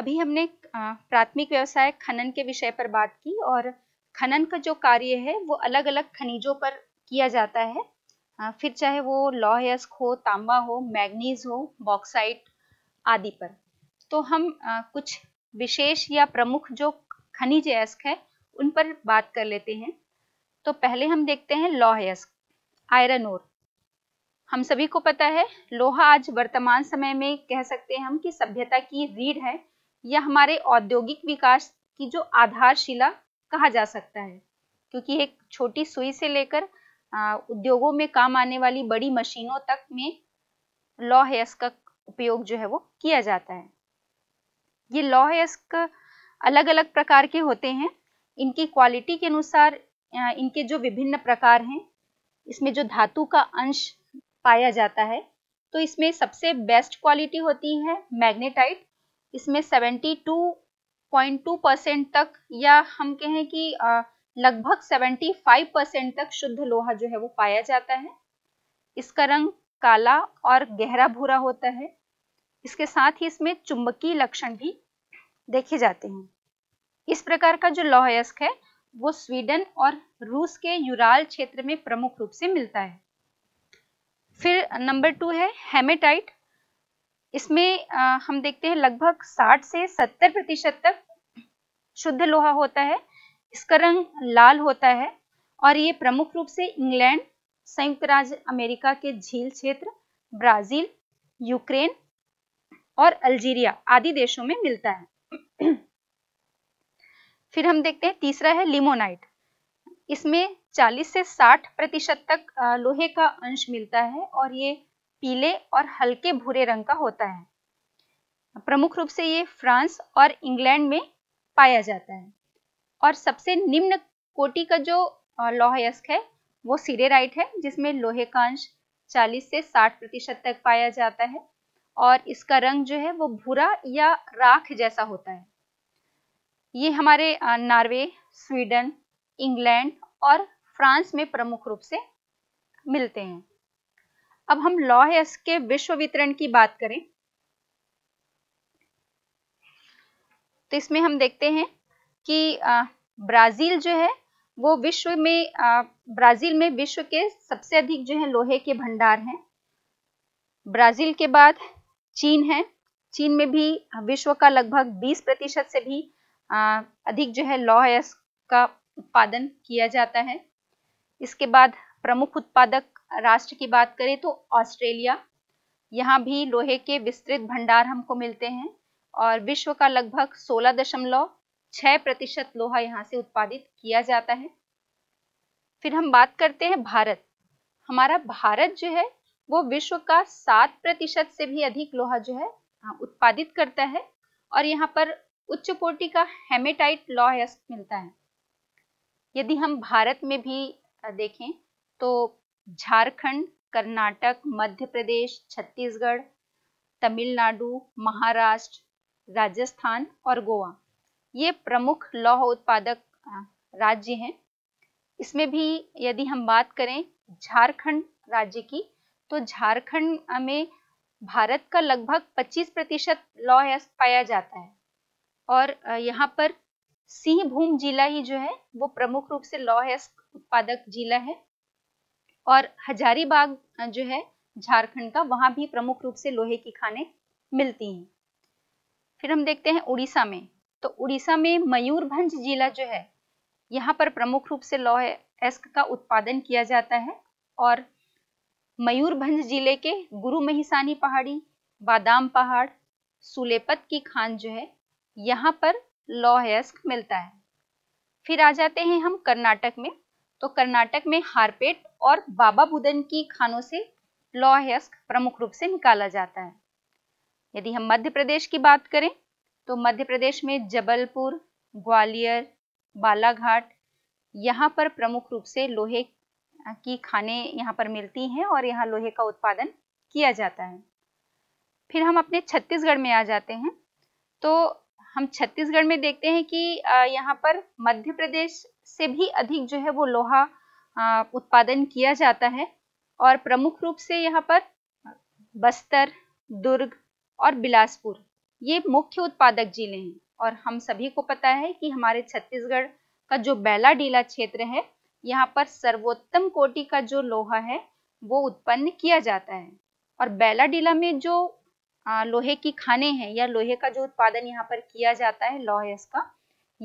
अभी हमने प्राथमिक व्यवसाय खनन के विषय पर बात की और खनन का जो कार्य है वो अलग अलग खनिजों पर किया जाता है फिर चाहे वो लौह यस्क हो तांबा हो मैग्नीज हो बॉक्साइट आदि पर तो हम कुछ विशेष या प्रमुख जो खनिज यस्क है उन पर बात कर लेते हैं तो पहले हम देखते हैं लौह यस्क आयरन ओर हम सभी को पता है लोहा आज वर्तमान समय में कह सकते हैं हम कि सभ्यता की रीढ़ है या हमारे औद्योगिक विकास की जो आधारशिला कहा जा सकता है क्योंकि एक छोटी सुई से लेकर उद्योगों में काम आने वाली बड़ी मशीनों तक में लौह का उपयोग जो है वो किया जाता है ये लॉ अलग अलग प्रकार के होते हैं इनकी क्वालिटी के अनुसार इनके जो विभिन्न प्रकार हैं इसमें जो धातु का अंश पाया जाता है तो इसमें सबसे बेस्ट क्वालिटी होती है मैग्नेटाइट इसमें 72.2 परसेंट तक या हम कहें कि लगभग 75 परसेंट तक शुद्ध लोहा जो है वो पाया जाता है इसका रंग काला और गहरा भूरा होता है इसके साथ ही इसमें चुंबकीय लक्षण भी देखे जाते हैं इस प्रकार का जो लोहयस्क है वो स्वीडन और रूस के यूराल क्षेत्र में प्रमुख रूप से मिलता है फिर नंबर टू है हेमेटाइट इसमें हम देखते हैं लगभग 60 से 70 प्रतिशत तक शुद्ध लोहा होता है इसका रंग लाल होता है और ये प्रमुख रूप से इंग्लैंड संयुक्त राज्य अमेरिका के झील क्षेत्र ब्राजील यूक्रेन और अल्जीरिया आदि देशों में मिलता है फिर हम देखते हैं तीसरा है लिमोनाइट इसमें 40 से 60 प्रतिशत तक लोहे का अंश मिलता है और ये पीले और हल्के भूरे रंग का होता है प्रमुख रूप से ये फ्रांस और इंग्लैंड में पाया जाता है और सबसे निम्न कोटि का जो लौह है वो सीरेराइट है जिसमें लोहे कांश चालीस 40 से 60 प्रतिशत तक पाया जाता है और इसका रंग जो है वो भूरा या राख जैसा होता है ये हमारे नॉर्वे स्वीडन इंग्लैंड और फ्रांस में प्रमुख रूप से मिलते हैं अब हम लॉ एस के विश्व वितरण की बात करें तो इसमें हम देखते हैं कि ब्राज़ील जो है वो विश्व में ब्राज़ील में विश्व के सबसे अधिक जो है लोहे के भंडार हैं ब्राज़ील के बाद चीन है चीन में भी विश्व का लगभग 20 प्रतिशत से भी अधिक जो है लौह अयस्क का उत्पादन किया जाता है इसके बाद प्रमुख उत्पादक राष्ट्र की बात करें तो ऑस्ट्रेलिया यहाँ भी लोहे के विस्तृत भंडार हमको मिलते हैं और विश्व का लगभग सोलह दशमलव छह प्रतिशत लोहा यहाँ से उत्पादित किया जाता है फिर हम बात करते हैं भारत हमारा भारत जो है वो विश्व का सात प्रतिशत से भी अधिक लोहा जो है उत्पादित करता है और यहाँ पर उच्च कोटि का हेमेटाइट लॉ मिलता है यदि हम भारत में भी देखें तो झारखंड कर्नाटक मध्य प्रदेश छत्तीसगढ़ तमिलनाडु महाराष्ट्र राजस्थान और गोवा ये प्रमुख लौह उत्पादक राज्य हैं इसमें भी यदि हम बात करें झारखंड राज्य की तो झारखंड में भारत का लगभग 25 प्रतिशत लौह पाया जाता है और यहाँ पर सिंहभूम जिला ही जो है वो प्रमुख रूप से लौह उत्पादक जिला है और हजारीबाग जो है झारखंड का वहां भी प्रमुख रूप से लोहे की खाने मिलती हैं फिर हम देखते हैं उड़ीसा में तो उड़ीसा में मयूरभंज जिला जो है यहाँ पर प्रमुख रूप से लोहे एस्क का उत्पादन किया जाता है और मयूरभंज जिले के गुरु महिसानी पहाड़ी बादाम पहाड़ सुलेपत की खान जो है यहाँ पर लोहे एस्क मिलता है फिर आ जाते हैं हम कर्नाटक में तो कर्नाटक में हारपेट और बाबा बुदन की खानों से लॉ प्रमुख रूप से निकाला जाता है यदि हम मध्य प्रदेश की बात करें तो मध्य प्रदेश में जबलपुर ग्वालियर बालाघाट यहाँ पर प्रमुख रूप से लोहे की खाने यहाँ पर मिलती हैं और यहाँ लोहे का उत्पादन किया जाता है फिर हम अपने छत्तीसगढ़ में आ जाते हैं तो हम छत्तीसगढ़ में देखते हैं कि यहाँ पर मध्य प्रदेश से भी अधिक जो है वो लोहा उत्पादन किया जाता है और प्रमुख रूप से यहाँ पर बस्तर दुर्ग और बिलासपुर ये मुख्य उत्पादक जिले हैं और हम सभी को पता है कि हमारे छत्तीसगढ़ का जो बैला डीला क्षेत्र है यहाँ पर सर्वोत्तम कोटि का जो लोहा है वो उत्पन्न किया जाता है और बैला डीला में जो लोहे की खाने हैं या लोहे का जो उत्पादन यहाँ पर किया जाता है लोहे इसका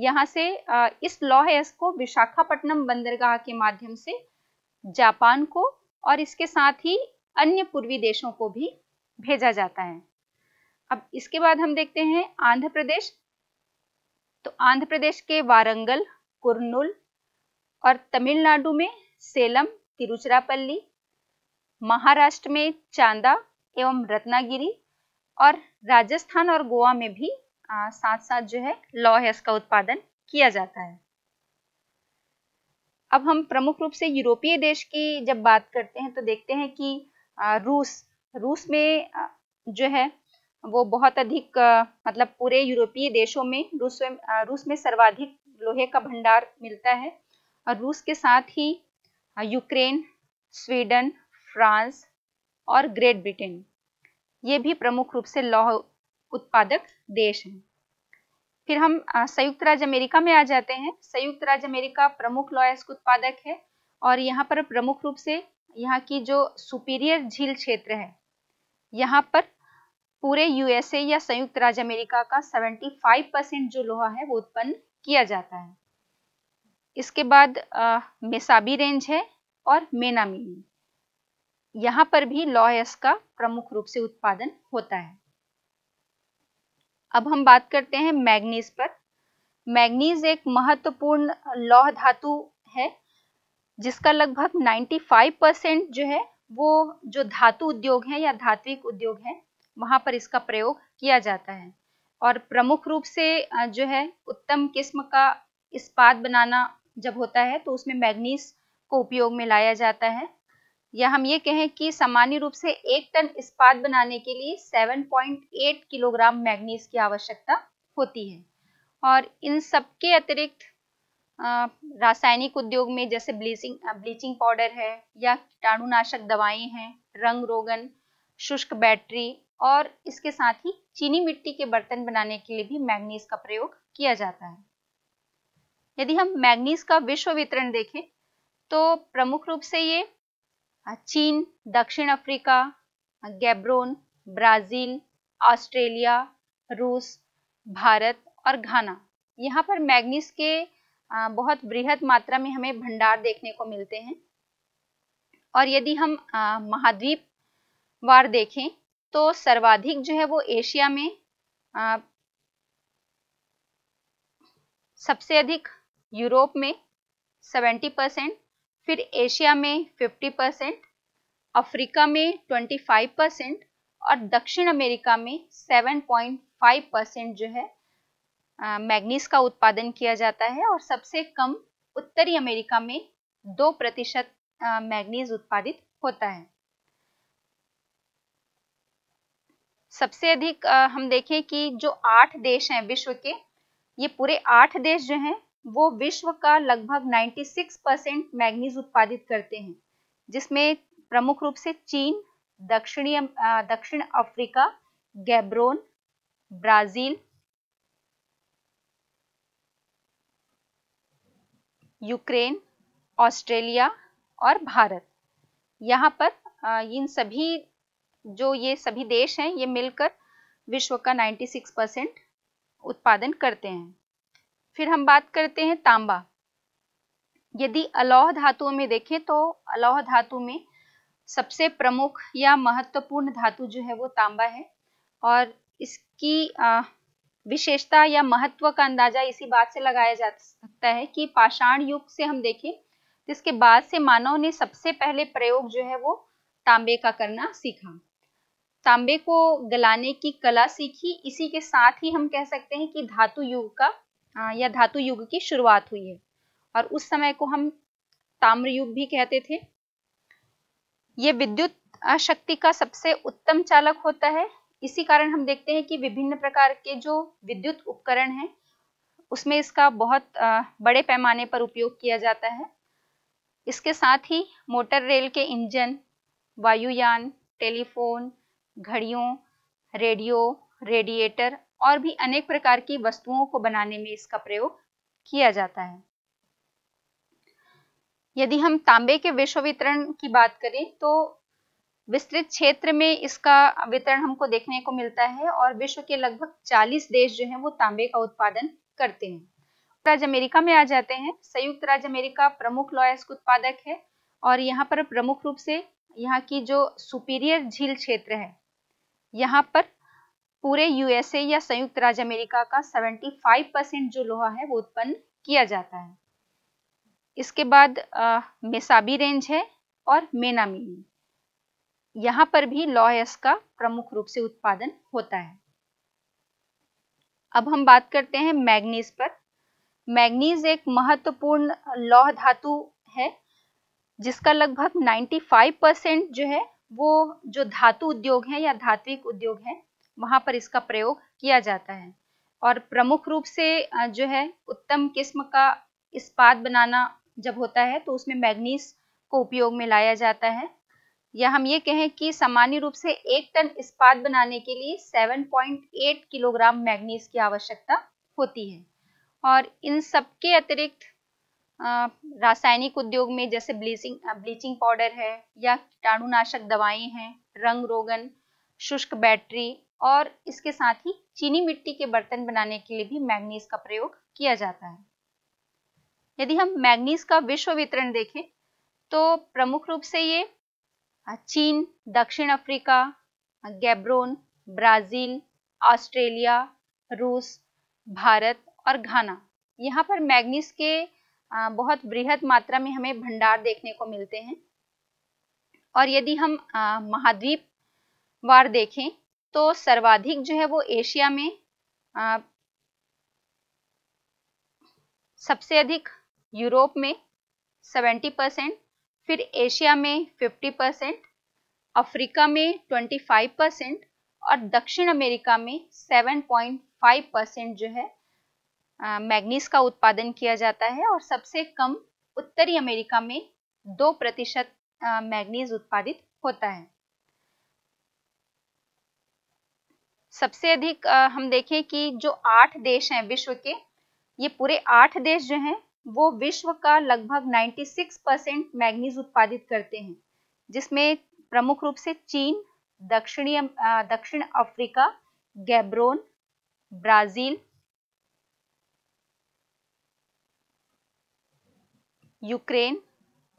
यहाँ से इस अयस्क को विशाखापट्टनम बंदरगाह के माध्यम से जापान को और इसके साथ ही अन्य पूर्वी देशों को भी भेजा जाता है अब इसके बाद हम देखते हैं आंध्र प्रदेश तो आंध्र प्रदेश के वारंगल कुरनुल और तमिलनाडु में सेलम तिरुचिरापल्ली महाराष्ट्र में चांदा एवं रत्नागिरी और राजस्थान और गोवा में भी आ, साथ साथ जो है लौह है इसका उत्पादन किया जाता है अब हम प्रमुख रूप से यूरोपीय देश की जब बात करते हैं तो देखते हैं कि आ, रूस रूस में जो है वो बहुत अधिक मतलब पूरे यूरोपीय देशों में रूस में रूस में सर्वाधिक लोहे का भंडार मिलता है और रूस के साथ ही यूक्रेन स्वीडन फ्रांस और ग्रेट ब्रिटेन ये भी प्रमुख रूप से लौह उत्पादक देश हैं फिर हम संयुक्त राज्य अमेरिका में आ जाते हैं संयुक्त राज्य अमेरिका प्रमुख लॉयस उत्पादक है और यहाँ पर प्रमुख रूप से यहाँ की जो सुपीरियर झील क्षेत्र है यहाँ पर पूरे यूएसए या संयुक्त राज्य अमेरिका का 75 परसेंट जो लोहा है वो उत्पन्न किया जाता है इसके बाद आ, मेसाबी रेंज है और मेनामी यहाँ पर भी लॉयस का प्रमुख रूप से उत्पादन होता है अब हम बात करते हैं मैग्नीज पर मैग्नीज एक महत्वपूर्ण लौह धातु है जिसका लगभग 95 परसेंट जो है वो जो धातु उद्योग है या धात्विक उद्योग है वहां पर इसका प्रयोग किया जाता है और प्रमुख रूप से जो है उत्तम किस्म का इस्पात बनाना जब होता है तो उसमें मैग्नीज को उपयोग में लाया जाता है या हम ये कहें कि सामान्य रूप से एक टन इस्पात बनाने के लिए 7.8 किलोग्राम मैग्नीज की आवश्यकता होती है और इन सब के अतिरिक्त रासायनिक उद्योग में जैसे ब्लीचिंग ब्लीचिंग पाउडर है या कीटाणुनाशक दवाएं हैं रंग रोगन शुष्क बैटरी और इसके साथ ही चीनी मिट्टी के बर्तन बनाने के लिए भी मैग्नीज का प्रयोग किया जाता है यदि हम मैग्नीज का विश्व वितरण देखें तो प्रमुख रूप से ये चीन दक्षिण अफ्रीका गैब्रोन ब्राज़ील ऑस्ट्रेलिया रूस भारत और घाना यहाँ पर मैग्नीस के बहुत बृहद मात्रा में हमें भंडार देखने को मिलते हैं और यदि हम महाद्वीप वार देखें तो सर्वाधिक जो है वो एशिया में सबसे अधिक यूरोप में 70 परसेंट फिर एशिया में 50 परसेंट अफ्रीका में 25 परसेंट और दक्षिण अमेरिका में 7.5 परसेंट जो है मैग्नीस का उत्पादन किया जाता है और सबसे कम उत्तरी अमेरिका में दो प्रतिशत मैग्नीज उत्पादित होता है सबसे अधिक हम देखें कि जो आठ देश हैं विश्व के ये पूरे आठ देश जो हैं वो विश्व का लगभग 96 परसेंट मैगनीज उत्पादित करते हैं जिसमें प्रमुख रूप से चीन दक्षिणी दक्षिण Africa Gaborone Brazil Ukraine Australia और भारत यहाँ पर इन सभी जो ये सभी देश हैं ये मिलकर विश्व का 96 परसेंट उत्पादन करते हैं फिर हम बात करते हैं तांबा यदि अलौह धातुओं में देखें तो अलौह धातु में सबसे प्रमुख या महत्वपूर्ण धातु जो है वो तांबा है और इसकी विशेषता या महत्व का अंदाजा इसी बात से लगाया जा सकता है कि पाषाण युग से हम देखें जिसके बाद से मानव ने सबसे पहले प्रयोग जो है वो तांबे का करना सीखा तांबे को गलाने की कला सीखी इसी के साथ ही हम कह सकते हैं कि धातु युग का या धातु युग की शुरुआत हुई है और उस समय को हम ताम्र युग भी कहते थे ये विद्युत शक्ति का सबसे उत्तम चालक होता है इसी कारण हम देखते हैं कि विभिन्न प्रकार के जो विद्युत उपकरण हैं उसमें इसका बहुत बड़े पैमाने पर उपयोग किया जाता है इसके साथ ही मोटर रेल के इंजन वायुयान टेलीफोन घड़ियों रेडियो रेडिएटर और भी अनेक प्रकार की वस्तुओं को बनाने में इसका प्रयोग किया जाता है यदि हम तांबे के विश्व वितरण की बात करें तो विस्तृत क्षेत्र में इसका वितरण हमको देखने को मिलता है और विश्व के लगभग 40 देश जो हैं वो तांबे का उत्पादन करते हैं राज्य अमेरिका में आ जाते हैं संयुक्त राज्य अमेरिका प्रमुख लॉयस्क उत्पादक है और यहाँ पर प्रमुख रूप से यहाँ की जो सुपीरियर झील क्षेत्र है यहाँ पर पूरे यूएसए या संयुक्त राज्य अमेरिका का 75 परसेंट जो लोहा है वो उत्पन्न किया जाता है इसके बाद आ, मेसाबी रेंज है और मेनामी यहाँ पर भी लॉयस का प्रमुख रूप से उत्पादन होता है अब हम बात करते हैं मैग्नीज पर मैग्नीज एक महत्वपूर्ण लौह धातु है जिसका लगभग 95 परसेंट जो है वो जो धातु उद्योग है या धात्विक उद्योग है वहां पर इसका प्रयोग किया जाता है और प्रमुख रूप से जो है उत्तम किस्म का इस्पात बनाना जब होता है तो उसमें मैग्नीस को उपयोग में लाया जाता है या हम ये कहें कि सामान्य रूप से एक टन इस्पात बनाने के लिए 7.8 किलोग्राम मैग्नीस की आवश्यकता होती है और इन सबके अतिरिक्त रासायनिक उद्योग में जैसे ब्लीचिंग ब्लीचिंग पाउडर है या कीटाणुनाशक दवाएं हैं रंग रोगन शुष्क बैटरी और इसके साथ ही चीनी मिट्टी के बर्तन बनाने के लिए भी मैग्नीज का प्रयोग किया जाता है यदि हम मैग्नीज का विश्व वितरण देखें तो प्रमुख रूप से ये चीन दक्षिण अफ्रीका गैब्रोन ब्राजील ऑस्ट्रेलिया रूस भारत और घाना यहाँ पर मैग्नीज के बहुत बृहद मात्रा में हमें भंडार देखने को मिलते हैं और यदि हम महाद्वीप वार देखें तो सर्वाधिक जो है वो एशिया में आ, सबसे अधिक यूरोप में 70 परसेंट फिर एशिया में 50 परसेंट अफ्रीका में 25 परसेंट और दक्षिण अमेरिका में 7.5 परसेंट जो है मैग्नीस का उत्पादन किया जाता है और सबसे कम उत्तरी अमेरिका में दो प्रतिशत मैग्नीज उत्पादित होता है सबसे अधिक हम देखें कि जो आठ देश हैं विश्व के ये पूरे आठ देश जो हैं वो विश्व का लगभग 96 परसेंट मैगनीज उत्पादित करते हैं जिसमें प्रमुख रूप से चीन दक्षिणी दक्षिण Africa Gaborone Brazil Ukraine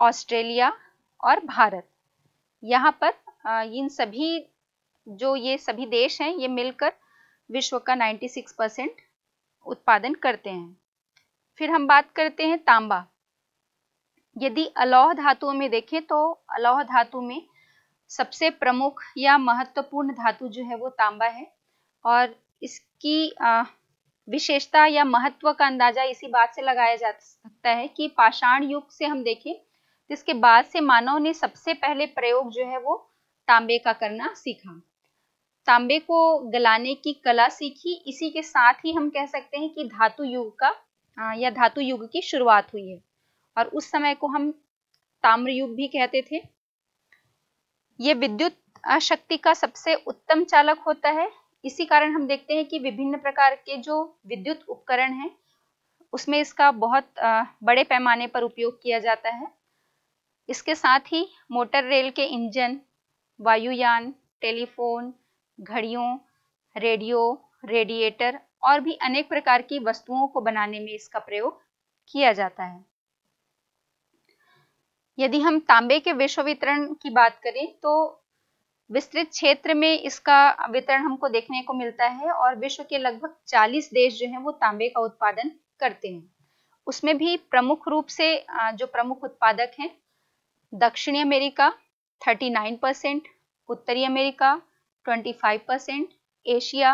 Australia और भारत यहाँ पर इन सभी जो ये सभी देश हैं ये मिलकर विश्व का 96 परसेंट उत्पादन करते हैं फिर हम बात करते हैं तांबा यदि अलौह धातुओं में देखें तो अलौह धातु में सबसे प्रमुख या महत्वपूर्ण धातु जो है वो तांबा है और इसकी विशेषता या महत्व का अंदाजा इसी बात से लगाया जा सकता है कि पाषाण युग से हम देखें जिसके बाद से मानव ने सबसे पहले प्रयोग जो है वो तांबे का करना सीखा तांबे को गलाने की कला सीखी इसी के साथ ही हम कह सकते हैं कि धातु युग का या धातु युग की शुरुआत हुई है और उस समय को हम ताम्र युग भी कहते थे ये विद्युत शक्ति का सबसे उत्तम चालक होता है इसी कारण हम देखते हैं कि विभिन्न प्रकार के जो विद्युत उपकरण हैं उसमें इसका बहुत बड़े पैमाने पर उपयोग किया जाता है इसके साथ ही मोटर रेल के इंजन वायुयान टेलीफोन घड़ियों रेडियो रेडिएटर और भी अनेक प्रकार की वस्तुओं को बनाने में इसका प्रयोग किया जाता है यदि हम तांबे के विश्व वितरण की बात करें तो विस्तृत क्षेत्र में इसका वितरण हमको देखने को मिलता है और विश्व के लगभग 40 देश जो हैं वो तांबे का उत्पादन करते हैं उसमें भी प्रमुख रूप से जो प्रमुख उत्पादक हैं दक्षिणी अमेरिका 39 परसेंट उत्तरी America 25 percent Asia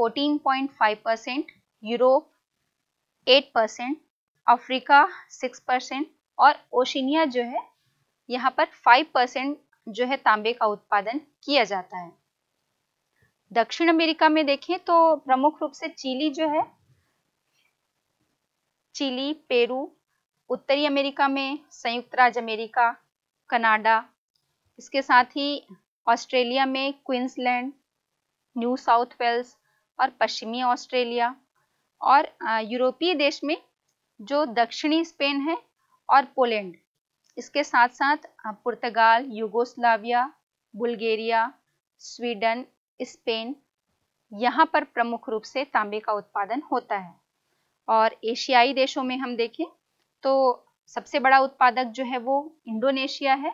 14.5 percent Europe 8 percent Africa 6 percent और ओशिनिया जो है यहाँ पर 5 परसेंट जो है तांबे का उत्पादन किया जाता है दक्षिण अमेरिका में देखें तो प्रमुख रूप से चिली जो है चिली पेरू उत्तरी अमेरिका में संयुक्त राज्य अमेरिका कनाडा इसके साथ ही ऑस्ट्रेलिया में क्वींसलैंड न्यू साउथ वेल्स और पश्चिमी ऑस्ट्रेलिया और यूरोपीय देश में जो दक्षिणी स्पेन है और पोलैंड इसके साथ साथ Portugal Yugoslavia Bulgaria Sweden Spain यहाँ पर प्रमुख रूप से तांबे का उत्पादन होता है और एशियाई देशों में हम देखें तो सबसे बड़ा उत्पादक जो है वो इंडोनेशिया है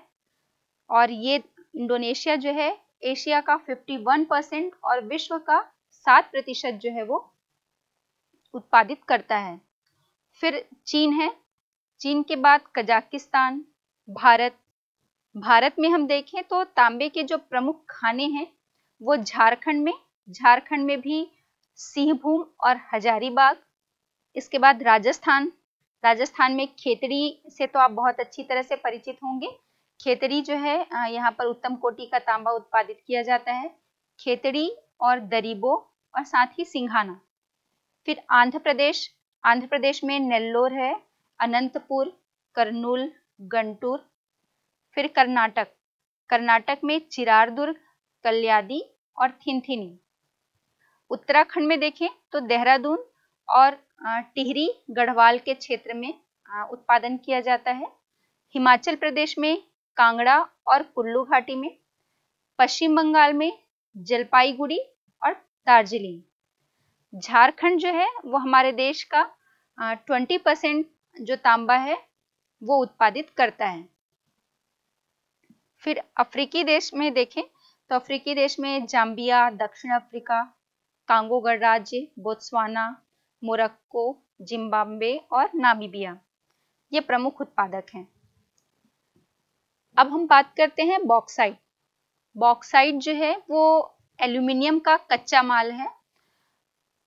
और ये इंडोनेशिया जो है एशिया का 51 परसेंट और विश्व का 7 प्रतिशत जो है वो उत्पादित करता है फिर चीन है चीन के बाद कजाकिस्तान भारत भारत में हम देखें तो तांबे के जो प्रमुख खाने हैं वो झारखंड में झारखंड में भी सिंहभूम और हजारीबाग इसके बाद राजस्थान राजस्थान में खेतड़ी से तो आप बहुत अच्छी तरह से परिचित होंगे खेतरी जो है यहाँ पर उत्तम कोटि का तांबा उत्पादित किया जाता है खेतड़ी और दरीबो और साथ ही सिंघाना फिर आंध्र प्रदेश आंध्र प्रदेश में नेल्लोर है अनंतपुर करनूल गंटूर फिर कर्नाटक कर्नाटक में चिरारदुर्ग कल्यादी और थिनथिनी उत्तराखंड में देखें तो देहरादून और टिहरी गढ़वाल के क्षेत्र में उत्पादन किया जाता है हिमाचल प्रदेश में कांगड़ा और कुल्लू घाटी में पश्चिम बंगाल में जलपाईगुड़ी और दार्जिलिंग झारखंड जो है वो हमारे देश का ट्वेंटी परसेंट जो तांबा है वो उत्पादित करता है फिर अफ्रीकी देश में देखें तो अफ्रीकी देश में जाम्बिया दक्षिण अफ्रीका कांगो गणराज्य बोत्सवाना मोरक्को जिम्बाब्वे और नामीबिया ये प्रमुख उत्पादक हैं अब हम बात करते हैं बॉक्साइट बॉक्साइट जो है वो एल्यूमिनियम का कच्चा माल है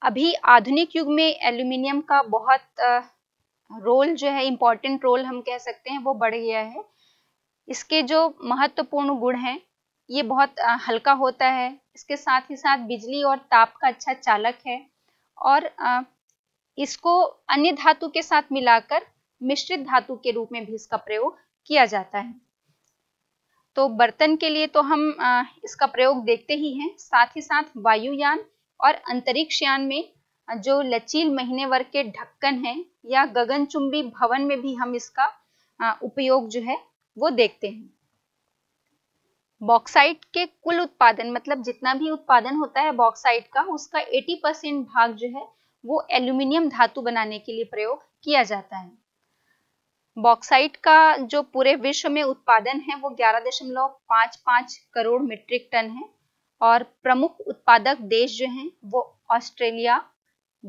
अभी आधुनिक युग में एल्यूमिनियम का बहुत रोल जो है इम्पोर्टेंट रोल हम कह सकते हैं वो बढ़ गया है इसके जो महत्वपूर्ण गुण हैं ये बहुत हल्का होता है इसके साथ ही साथ बिजली और ताप का अच्छा चालक है और इसको अन्य धातु के साथ मिलाकर मिश्रित धातु के रूप में भी इसका प्रयोग किया जाता है तो बर्तन के लिए तो हम इसका प्रयोग देखते ही हैं साथ ही साथ वायुयान और अंतरिक्ष यान में जो लचील महीने वर्ग के ढक्कन है या गगनचुंबी भवन में भी हम इसका उपयोग जो है वो देखते हैं बॉक्साइट के कुल उत्पादन मतलब जितना भी उत्पादन होता है बॉक्साइट का उसका 80 परसेंट भाग जो है वो एल्यूमिनियम धातु बनाने के लिए प्रयोग किया जाता है बॉक्साइट का जो पूरे विश्व में उत्पादन है वो ग्यारह दशमलव पांच पांच करोड़ मीट्रिक टन है और प्रमुख उत्पादक देश जो हैं वो ऑस्ट्रेलिया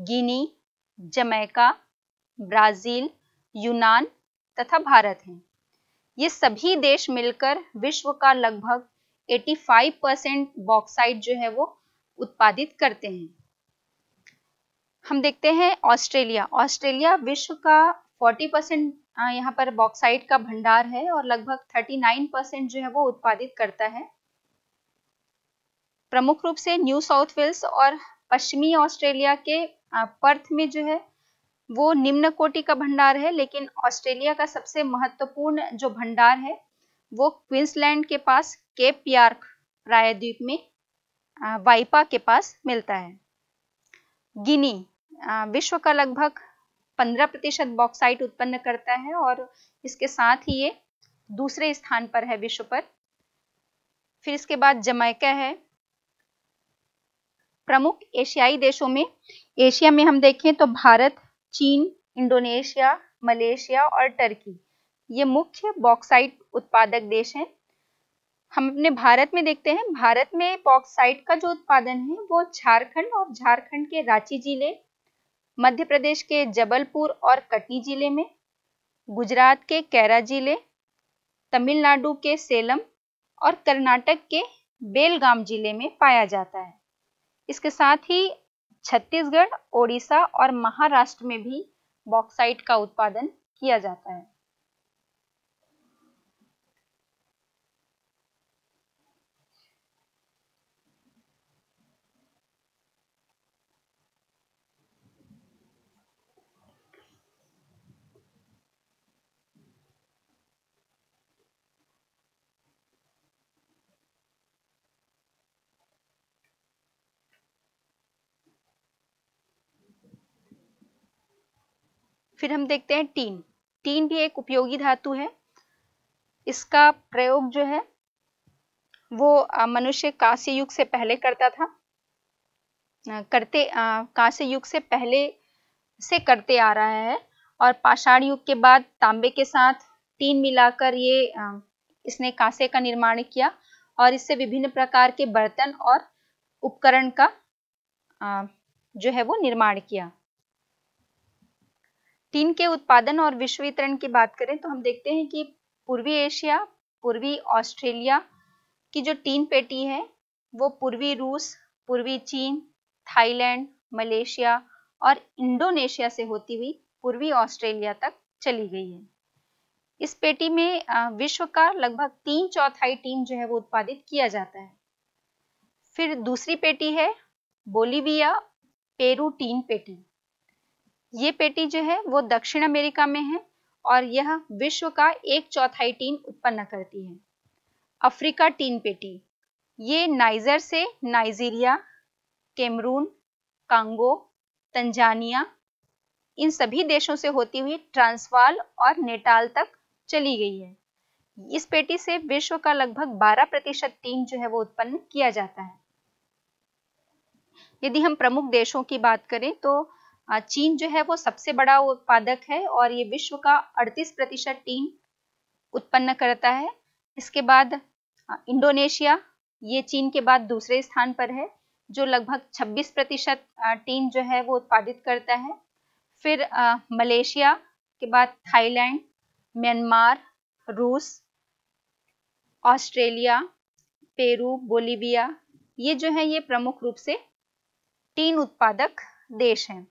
गिनी जमैका ब्राज़ील यूनान तथा भारत हैं ये सभी देश मिलकर विश्व का लगभग 85 परसेंट बॉक्साइट जो है वो उत्पादित करते हैं हम देखते हैं ऑस्ट्रेलिया ऑस्ट्रेलिया विश्व का 40 परसेंट यहाँ पर बॉक्साइट का भंडार है और लगभग 39 परसेंट जो है वो उत्पादित करता है प्रमुख रूप से न्यू साउथ वेल्स और पश्चिमी ऑस्ट्रेलिया के पर्थ में जो है वो निम्न कोटि का भंडार है लेकिन ऑस्ट्रेलिया का सबसे महत्वपूर्ण जो भंडार है वो क्विंसलैंड के पास केप यार्क प्रायद्वीप में वाइपा के पास मिलता है गिनी विश्व का लगभग पंद्रह प्रतिशत बॉक्साइट उत्पन्न करता है और इसके साथ ही ये दूसरे स्थान पर है विश्व पर फिर इसके बाद जमैका है प्रमुख एशियाई देशों में एशिया में हम देखें तो भारत चीन इंडोनेशिया मलेशिया और टर्की ये मुख्य बॉक्साइट उत्पादक देश हैं हम अपने भारत में देखते हैं भारत में बॉक्साइट का जो उत्पादन है वो झारखंड और झारखंड के रांची जिले मध्य प्रदेश के जबलपुर और कटनी जिले में गुजरात के कैरा जिले तमिलनाडु के सेलम और कर्नाटक के बेलगाम जिले में पाया जाता है इसके साथ ही छत्तीसगढ़ ओडिशा और महाराष्ट्र में भी बॉक्साइट का उत्पादन किया जाता है फिर हम देखते हैं टीन टीन भी एक उपयोगी धातु है इसका प्रयोग जो है वो मनुष्य कांस्य युग से पहले करता था करते कांस्य युग से पहले से करते आ रहा है और पाषाण युग के बाद तांबे के साथ टीन मिलाकर ये इसने कांसे का निर्माण किया और इससे विभिन्न प्रकार के बर्तन और उपकरण का जो है वो निर्माण किया टीन के उत्पादन और विश्व वितरण की बात करें तो हम देखते हैं कि पूर्वी एशिया पूर्वी ऑस्ट्रेलिया की जो टीन पेटी है वो पूर्वी रूस पूर्वी चीन थाईलैंड मलेशिया और इंडोनेशिया से होती हुई पूर्वी ऑस्ट्रेलिया तक चली गई है इस पेटी में विश्व का लगभग तीन चौथाई टीन जो है वो उत्पादित किया जाता है फिर दूसरी पेटी है बोलीविया पेरू टीन पेटी ये पेटी जो है वो दक्षिण अमेरिका में है और यह विश्व का एक चौथाई टीन उत्पन्न करती है अफ्रीका टीन पेटी ये नाइजर से नाइजीरिया कैमरून कांगो तंजानिया इन सभी देशों से होती हुई ट्रांसवाल और नेटाल तक चली गई है इस पेटी से विश्व का लगभग 12 प्रतिशत टीन जो है वो उत्पन्न किया जाता है यदि हम प्रमुख देशों की बात करें तो चीन जो है वो सबसे बड़ा उत्पादक है और ये विश्व का 38 प्रतिशत टीन उत्पन्न करता है इसके बाद इंडोनेशिया ये चीन के बाद दूसरे स्थान पर है जो लगभग 26 प्रतिशत टीन जो है वो उत्पादित करता है फिर आ, मलेशिया के बाद थाईलैंड म्यांमार रूस ऑस्ट्रेलिया पेरू बोलीविया ये जो है ये प्रमुख रूप से टीन उत्पादक देश हैं